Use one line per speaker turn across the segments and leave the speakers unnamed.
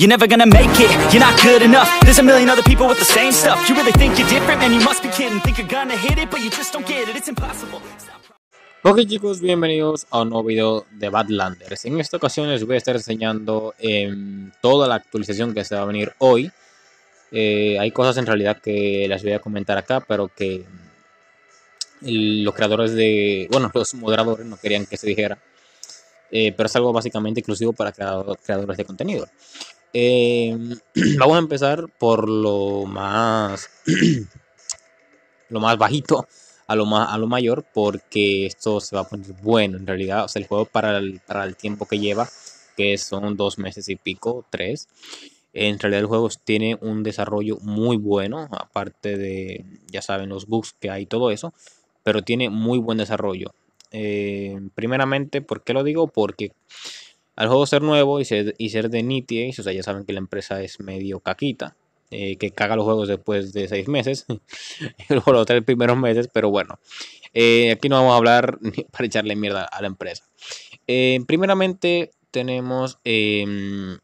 You're never gonna make it, you're not good enough There's a million other people with the same stuff You really think you're different, you must be kidding Think you're gonna hit it, but you just don't get it It's impossible Ok chicos, bienvenidos a un nuevo video de Badlanders En esta ocasión les voy a estar enseñando em, toda la actualización que se va a venir hoy eh, Hay cosas en realidad que las voy a comentar acá, pero que los creadores de... Bueno, los moderadores no querían que se dijera eh, pero es algo básicamente exclusivo para creadores de contenido. Em, vamos a empezar por lo más, lo más bajito a lo, más, a lo mayor, porque esto se va a poner bueno en realidad. O sea, el juego para el, para el tiempo que lleva, que son dos meses y pico, tres. En realidad el juego tiene un desarrollo muy bueno, aparte de, ya saben, los bugs que hay y todo eso, pero tiene muy buen desarrollo. Em, primeramente, ¿por qué lo digo? Porque al juego ser nuevo y ser, de nitia, o sea, ya saben que la empresa es medio caquita, eh, que caga los juegos después de seis meses, o los tres primeros meses, pero bueno, eh, aquí no vamos a hablar para echarle mierda a la empresa. Eh, primeramente tenemos em,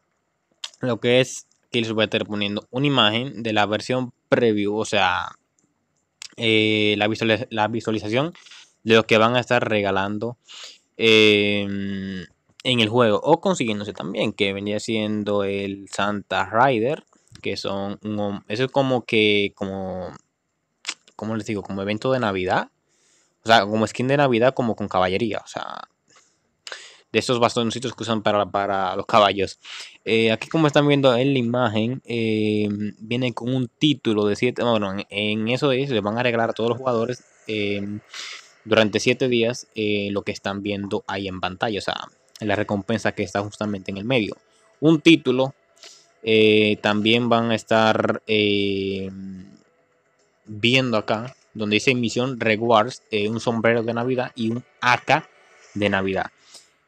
lo que es, que les voy a estar poniendo una imagen de la versión preview, o sea, la, la, visualización de lo que van a estar regalando. Em, en el juego o consiguiéndose también, que venía siendo el Santa Rider, que son, eso es como que, como, ¿cómo les digo? Como evento de Navidad, o sea, como skin de Navidad, como con caballería, o sea, de esos bastoncitos que usan para, para los caballos. Eh, aquí como están viendo en la imagen, eh, viene con un título de 7, bueno, en, eso es, le van a arreglar a todos los jugadores eh, durante 7 días lo que están viendo ahí en pantalla, o sea la recompensa que está justamente en el medio. Un título, eh, también van a estar eh, viendo acá, donde dice misión rewards, eh, un sombrero de Navidad y un AK de Navidad.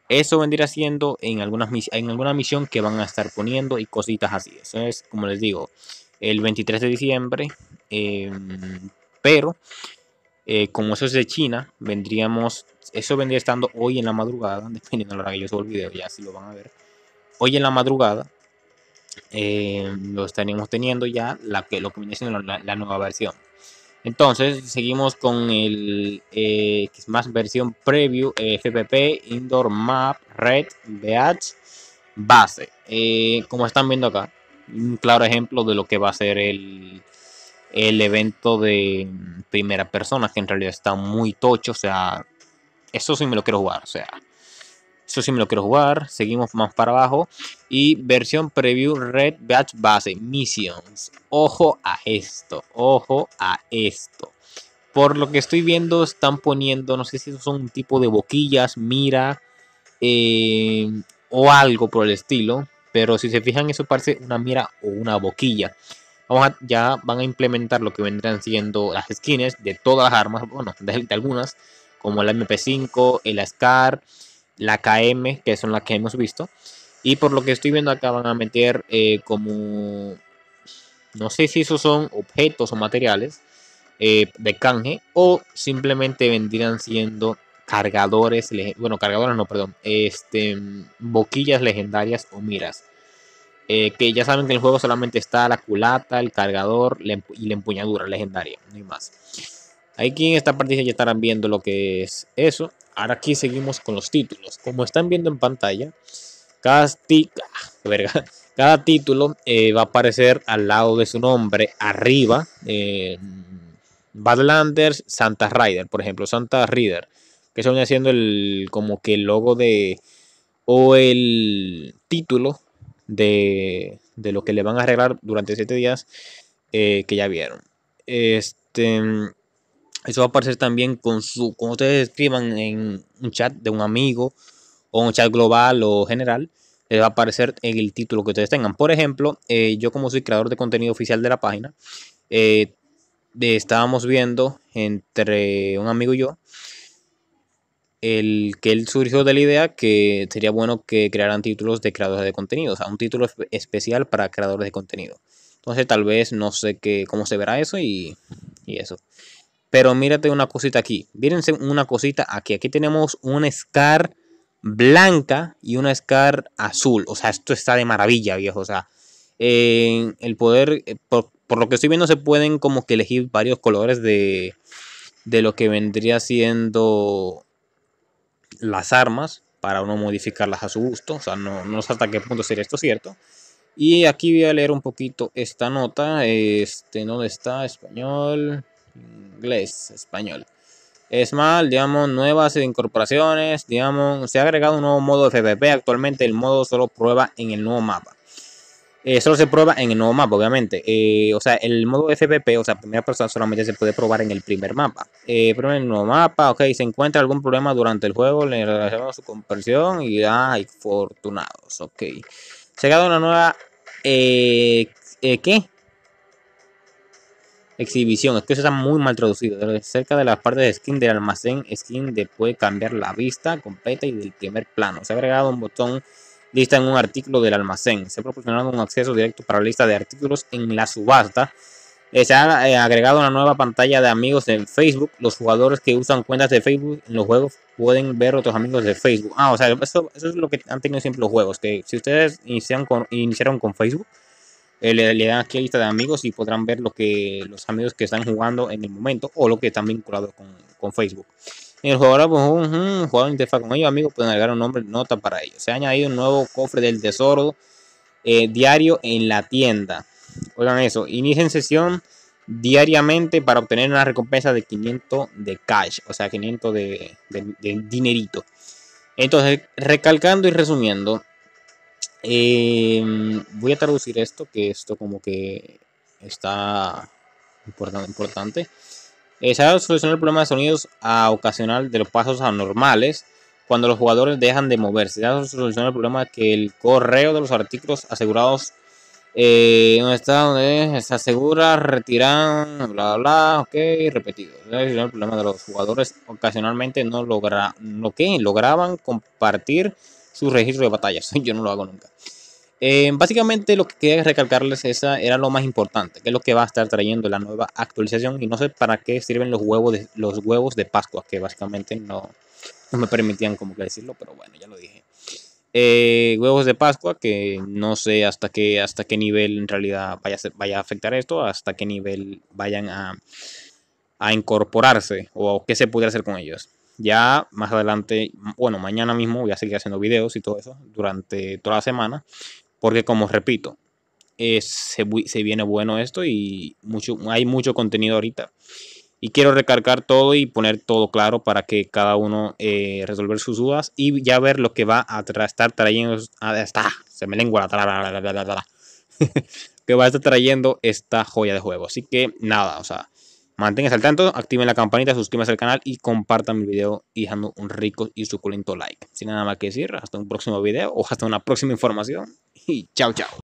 Eso vendría siendo en, algunas, en alguna misión que van a estar poniendo y cositas así. Eso es, como les digo, el 23 de diciembre. Em, pero, como eso es de China, vendríamos eso vendría estando hoy en la madrugada, dependiendo de la hora que yo subo el video, ya si lo van a ver. Hoy en la madrugada eh, lo estaremos teniendo ya la que, lo que viene siendo la, nueva versión. Entonces seguimos con el eh, más versión preview eh, FPP Indoor Map Red BH Base. Eh, como están viendo acá, un claro ejemplo de lo que va a ser el, el evento de primera persona, que en realidad está muy tocho. O sea, eso sí me lo quiero jugar, o sea. Eso sí me lo quiero jugar. Seguimos más para abajo. Y versión preview Red Batch Base Missions. Ojo a esto. Ojo a esto. Por lo que estoy viendo, están poniendo, no sé si son un tipo de boquillas, mira eh, o algo por el estilo. Pero si se fijan, eso parece una mira o una boquilla. Vamos a, ya van a implementar lo que vendrán siendo las skins de todas las armas, bueno, de algunas como la MP5, el SCAR, la KM, que son las que hemos visto. Y por lo que estoy viendo acá van a meter eh, como, no sé si esos son objetos o materiales eh, de canje o simplemente vendrían siendo cargadores, bueno, cargadores no, perdón, este, boquillas legendarias o miras. Eh, que ya saben que en el juego solamente está la culata, el cargador y la empuñadura legendaria, no hay más. Aquí en esta partida ya estarán viendo lo que es eso. Ahora aquí seguimos con los títulos. Como están viendo en pantalla, cada, ah, título eh, va a aparecer al lado de su nombre, arriba. Eh, Badlanders, Santa Rider, por ejemplo, Santa Rider. Que son haciendo el, como que el logo de... o el título de, lo que le van a arreglar durante siete días eh, que ya vieron. Este eso va a aparecer también con su, Como ustedes escriban en un chat de un amigo o un chat global o general, les eh, va a aparecer en el título que ustedes tengan. Por ejemplo, eh, yo como soy creador de contenido oficial de la página, eh, estábamos viendo entre un amigo y yo el que él surgió de la idea que sería bueno que crearan títulos de creadores de contenido, o sea, un título especial para creadores de contenido. Entonces, tal vez no sé qué cómo se verá eso y, y eso. Pero mírate una cosita aquí. Mírense una cosita aquí. Aquí tenemos una Scar blanca y una Scar azul. O sea, esto está de maravilla, viejo. O sea, el poder, eh, por, lo que estoy viendo, se pueden como que elegir varios colores de, de lo que vendría siendo las armas para uno modificarlas a su gusto. O sea, no, no sé hasta qué punto sería esto cierto. Y aquí voy a leer un poquito esta nota. Este, ¿dónde está? Español inglés, español. es mal digamos, nuevas incorporaciones, digamos, se ha agregado un nuevo modo FPP. Actualmente el modo solo prueba en el nuevo mapa. Eh, solo se prueba en el nuevo mapa, obviamente. Eh, o sea, el modo FPP, o sea, primera persona solamente se puede probar en el primer mapa. Eh, pero en el nuevo mapa, ok, se encuentra algún problema durante el juego, le relacionamos su compresión y hay fortunados, ok. Se ha dado una nueva. Eh, eh, ¿Qué? Exhibición. Es que eso está muy mal traducido. cerca de las partes de skin del almacén, skin de puede cambiar la vista completa y del primer plano. Se ha agregado un botón lista en un artículo del almacén. Se ha proporcionado un acceso directo para la lista de artículos en la subasta. Eh, se ha eh, agregado una nueva pantalla de amigos en Facebook. Los jugadores que usan cuentas de Facebook en los juegos pueden ver otros amigos de Facebook. Ah, o sea, eso, es lo que han tenido siempre los juegos. Que si ustedes iniciaron con Facebook, eh, le, dan aquí la lista de amigos y podrán ver lo que los amigos que están jugando en el momento o lo que están vinculados con, Facebook. el jugador, pues, un, interfaz con ellos, amigos, pueden agregar un nombre, nota para ellos. Se ha añadido un nuevo cofre del tesoro eh, diario en la tienda. Oigan eso, inician sesión diariamente para obtener una recompensa de 500 de cash, o sea, 500 de, de dinerito. Entonces, recalcando y resumiendo, Em, voy a traducir esto, que esto como que está importante. Eh, se ha solucionado el problema de sonidos a ocasional de los pasos anormales cuando los jugadores dejan de moverse. se ha solucionado el problema que el correo de los artículos asegurados eh, no está donde se asegura, retiran, bla, bla, bla, ok, repetido. se solucionado el problema de los jugadores ocasionalmente no logra, lo lograban compartir su registro de batallas. Yo no lo hago nunca. Eh, básicamente lo que quería recalcarles esa era lo más importante, que es lo que va a estar trayendo la nueva actualización y no sé para qué sirven los huevos de, los huevos de Pascua, que básicamente no, no me permitían como que decirlo, pero bueno, ya lo dije. Eh, huevos de Pascua, que no sé hasta qué, hasta qué nivel en realidad vaya, vaya a afectar esto, hasta qué nivel vayan a, a incorporarse o qué se pudiera hacer con ellos. Ya más adelante, bueno, mañana mismo voy a seguir haciendo videos y todo eso durante toda la semana. Porque como repito, se, viene bueno esto y mucho, hay mucho contenido ahorita. Y quiero recargar todo y poner todo claro para que cada uno eh, resolver sus dudas y ya ver lo que va a estar trayendo. Ah, está, se me lengua la que va a estar trayendo esta joya de juego. Así que nada, o sea, Manténgase al tanto, activen la campanita, suscríbanse al canal y compartan mi video y dejando un rico y suculento like. Sin nada más que decir, hasta un próximo video o hasta una próxima información y chao chao.